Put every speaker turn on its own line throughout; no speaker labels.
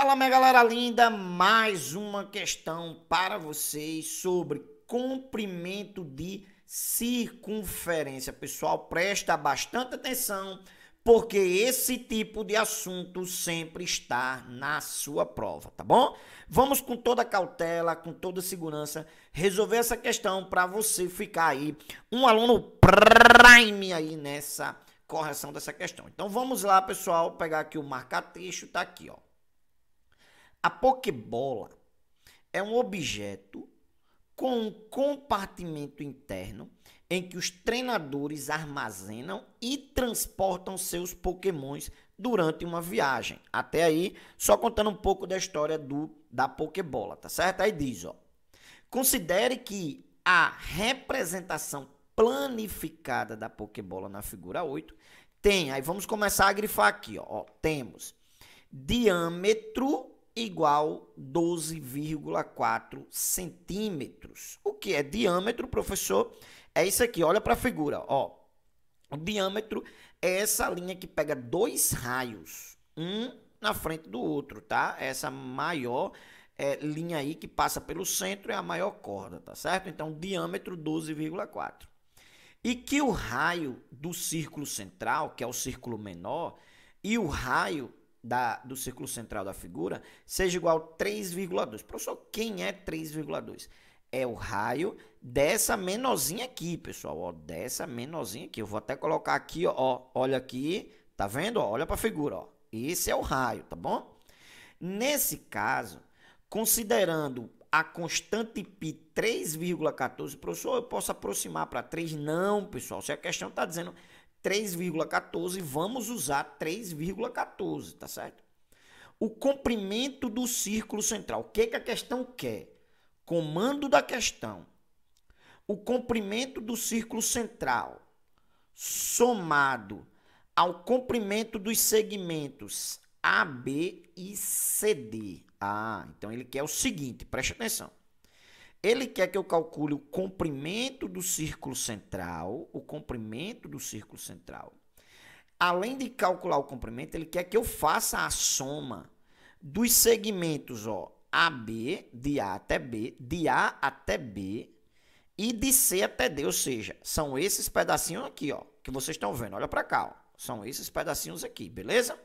Fala minha galera linda, mais uma questão para vocês sobre comprimento de circunferência. Pessoal, presta bastante atenção, porque esse tipo de assunto sempre está na sua prova, tá bom? Vamos com toda cautela, com toda segurança, resolver essa questão para você ficar aí um aluno prime aí nessa correção dessa questão. Então vamos lá, pessoal, pegar aqui o marca-texto, tá aqui, ó. A pokebola é um objeto com um compartimento interno em que os treinadores armazenam e transportam seus pokémons durante uma viagem. Até aí, só contando um pouco da história do da pokebola, tá certo? Aí diz, ó: Considere que a representação planificada da pokebola na figura 8 tem, aí vamos começar a grifar aqui, ó, ó temos diâmetro igual 12,4 centímetros. O que é diâmetro, professor? É isso aqui, olha para a figura, ó. O diâmetro é essa linha que pega dois raios, um na frente do outro, tá? É essa maior é, linha aí que passa pelo centro é a maior corda, tá certo? Então, diâmetro 12,4. E que o raio do círculo central, que é o círculo menor, e o raio da, do círculo central da figura seja igual a 3,2. Professor, quem é 3,2? É o raio dessa menorzinha aqui, pessoal. Ó, dessa menorzinha aqui. Eu vou até colocar aqui, ó. Olha aqui. Tá vendo? Ó, olha para a figura, ó. Esse é o raio, tá bom? Nesse caso, considerando a constante π 3,14, professor, eu posso aproximar para 3? Não, pessoal. Se a questão está dizendo 3,14, vamos usar 3,14, tá certo? O comprimento do círculo central. O que, que a questão quer? Comando da questão. O comprimento do círculo central somado ao comprimento dos segmentos AB e CD. Ah, então ele quer o seguinte, preste atenção. Ele quer que eu calcule o comprimento do círculo central, o comprimento do círculo central. Além de calcular o comprimento, ele quer que eu faça a soma dos segmentos, ó, AB, de A até B, de A até B e de C até D, ou seja, são esses pedacinhos aqui, ó, que vocês estão vendo. Olha para cá, ó. São esses pedacinhos aqui, beleza?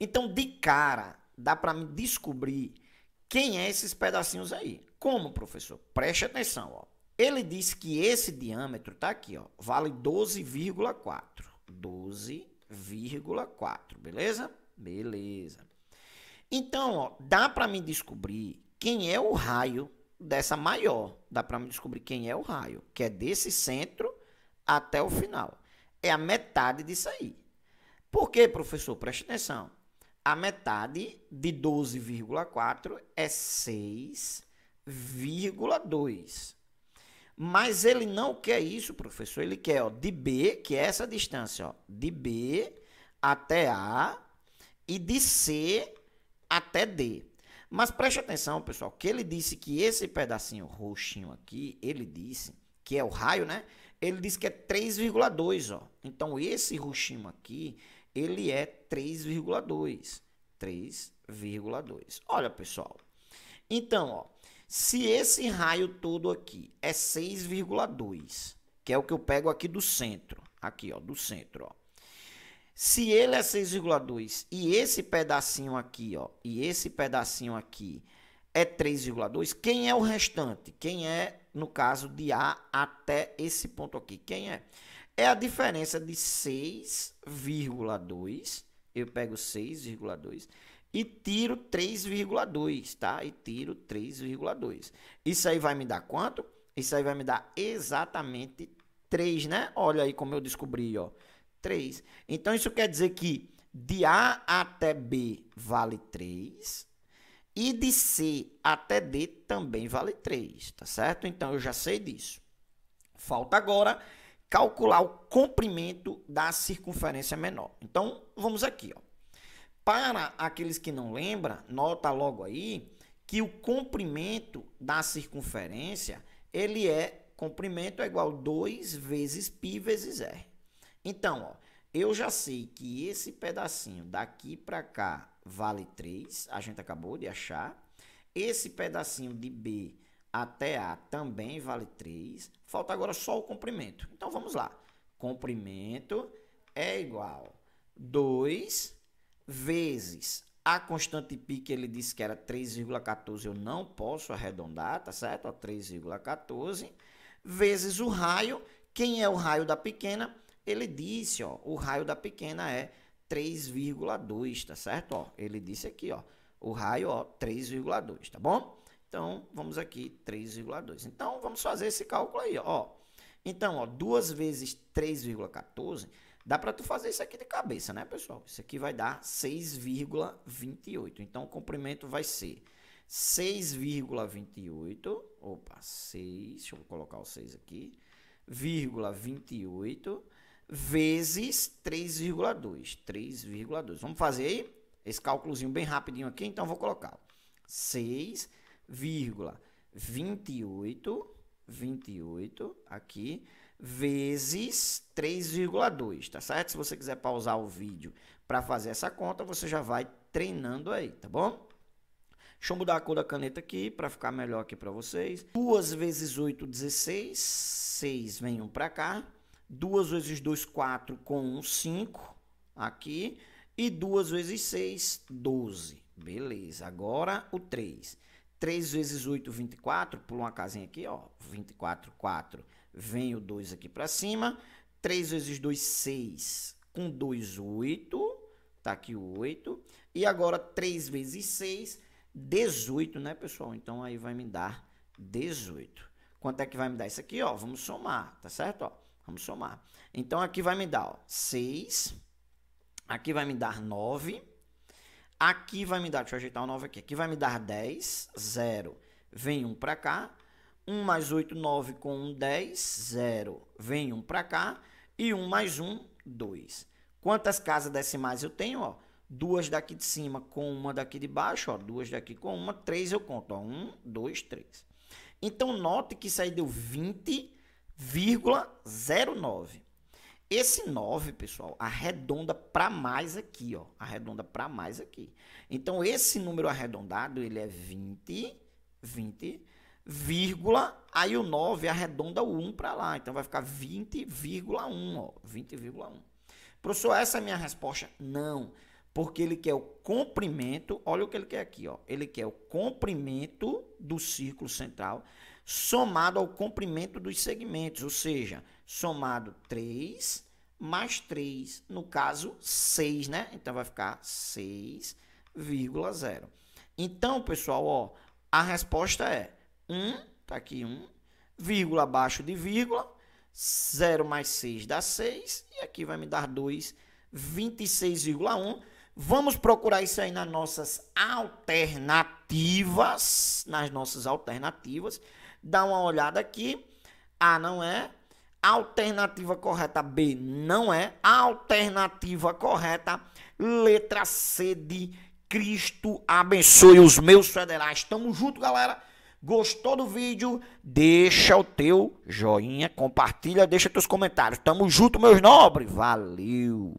Então, de cara, dá para me descobrir quem é esses pedacinhos aí. Como, professor? Preste atenção, ó. Ele disse que esse diâmetro tá aqui, ó, vale 12,4. 12,4, beleza? Beleza. Então, ó, dá para me descobrir quem é o raio dessa maior. Dá para me descobrir quem é o raio, que é desse centro até o final. É a metade disso aí. Por quê, professor? Preste atenção. A metade de 12,4 é 6 0,2. Mas ele não quer isso, professor. Ele quer ó, de B, que é essa distância, ó, de B até A e de C até D. Mas preste atenção, pessoal, que ele disse que esse pedacinho roxinho aqui, ele disse que é o raio, né? Ele disse que é 3,2, ó. Então esse roxinho aqui, ele é 3,2. 3,2. Olha, pessoal. Então, ó, se esse raio todo aqui é 6,2, que é o que eu pego aqui do centro, aqui ó, do centro, ó. Se ele é 6,2 e esse pedacinho aqui, ó, e esse pedacinho aqui é 3,2, quem é o restante? Quem é, no caso de A até esse ponto aqui? Quem é? É a diferença de 6,2, eu pego 6,2 e tiro 3,2, tá? E tiro 3,2. Isso aí vai me dar quanto? Isso aí vai me dar exatamente 3, né? Olha aí como eu descobri, ó. 3. Então isso quer dizer que de A até B vale 3 e de C até D também vale 3, tá certo? Então eu já sei disso. Falta agora calcular o comprimento da circunferência menor. Então vamos aqui, ó. Para aqueles que não lembram, nota logo aí que o comprimento da circunferência, ele é comprimento é igual a 2 vezes π vezes r. Então, ó, eu já sei que esse pedacinho daqui para cá vale 3, a gente acabou de achar. Esse pedacinho de B até A também vale 3. Falta agora só o comprimento. Então vamos lá. Comprimento é igual 2 vezes a constante pi que ele disse que era 3,14, eu não posso arredondar, tá certo? 3,14 vezes o raio. Quem é o raio da pequena? Ele disse, ó, o raio da pequena é 3,2, tá certo? Ó, ele disse aqui, ó, o raio, ó, 3,2, tá bom? Então, vamos aqui, 3,2. Então, vamos fazer esse cálculo aí, ó. Então, ó, 2 vezes 3,14 Dá para tu fazer isso aqui de cabeça, né, pessoal? Isso aqui vai dar 6,28. Então o comprimento vai ser 6,28. Opa, 6. Deixa eu colocar o 6 aqui. Vírgula 28 vezes 3,2. 3,2. Vamos fazer aí esse cálculozinho bem rapidinho aqui, então vou colocar 6,28 28 aqui vezes 3,2, tá certo? Se você quiser pausar o vídeo para fazer essa conta, você já vai treinando aí, tá bom? Deixa eu mudar a cor da caneta aqui para ficar melhor aqui para vocês. 2 vezes 8, 16. 6 vem 1 para cá. 2 vezes 2, 4 com 1, 5 aqui. E 2 vezes 6, 12. Beleza, agora o 3. 3 vezes 8, 24. Pula uma casinha aqui, ó. 24, 4 Vem o 2 aqui para cima. 3 vezes 2, 6. Com 2, 8. Tá aqui o 8. E agora 3 vezes 6, 18, né, pessoal? Então aí vai me dar 18. Quanto é que vai me dar isso aqui, ó? Vamos somar, tá certo, ó? Vamos somar. Então aqui vai me dar, ó, 6. Aqui vai me dar 9. Aqui vai me dar, deixa eu ajeitar o 9 aqui. Aqui vai me dar 10, 0. Vem 1 para cá, 1 mais 8, 9 com 1, 10, 0. Vem 1 para cá e 1 mais 1, 2. Quantas casas decimais eu tenho? Ó, duas daqui de cima com uma daqui de baixo, ó, duas daqui com uma, três eu conto. Ó, 1, 2, 3. Então, note que isso aí deu 20,09. Esse 9, pessoal, arredonda para mais aqui, ó. Arredonda para mais aqui. Então, esse número arredondado, ele é 20, 20, vírgula, aí o 9 arredonda o 1 para lá, então vai ficar 20,1, 20,1. Professor, essa é a minha resposta? Não, porque ele quer o comprimento, olha o que ele quer aqui, ó, ele quer o comprimento do círculo central somado ao comprimento dos segmentos, ou seja, somado 3 mais 3, no caso 6, né? Então vai ficar 6,0. Então, pessoal, ó, a resposta é 1, tá aqui 1, vírgula abaixo de vírgula, 0 mais 6 dá 6, e aqui vai me dar 2, 26,1. Vamos procurar isso aí nas nossas alternativas, nas nossas alternativas. Dá uma olhada aqui. A não é. Alternativa correta B não é. Alternativa correta, letra C de Cristo abençoe os meus federais. Tamo junto, galera. Gostou do vídeo? Deixa o teu joinha, compartilha, deixa teus comentários. Tamo junto, meus nobres. Valeu!